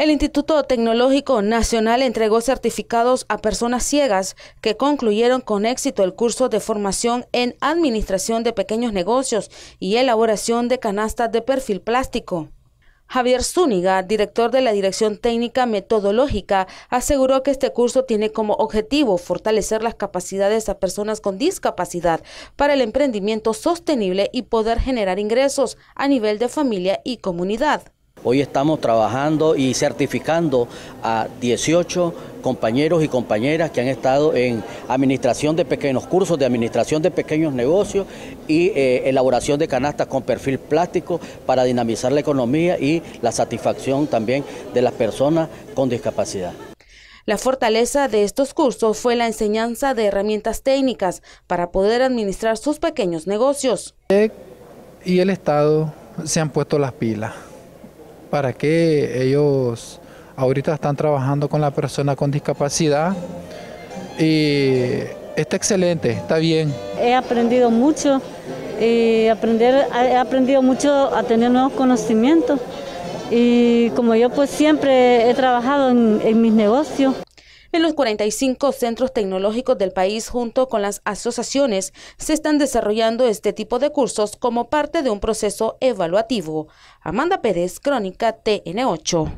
El Instituto Tecnológico Nacional entregó certificados a personas ciegas que concluyeron con éxito el curso de formación en Administración de Pequeños Negocios y Elaboración de Canastas de Perfil Plástico. Javier Zúñiga, director de la Dirección Técnica Metodológica, aseguró que este curso tiene como objetivo fortalecer las capacidades a personas con discapacidad para el emprendimiento sostenible y poder generar ingresos a nivel de familia y comunidad. Hoy estamos trabajando y certificando a 18 compañeros y compañeras que han estado en administración de pequeños cursos, de administración de pequeños negocios y eh, elaboración de canastas con perfil plástico para dinamizar la economía y la satisfacción también de las personas con discapacidad. La fortaleza de estos cursos fue la enseñanza de herramientas técnicas para poder administrar sus pequeños negocios. Y el Estado se han puesto las pilas para que ellos ahorita están trabajando con la persona con discapacidad y está excelente, está bien. He aprendido mucho y aprender, he aprendido mucho a tener nuevos conocimientos y como yo pues siempre he trabajado en, en mis negocios. En los 45 centros tecnológicos del país, junto con las asociaciones, se están desarrollando este tipo de cursos como parte de un proceso evaluativo. Amanda Pérez, Crónica TN8.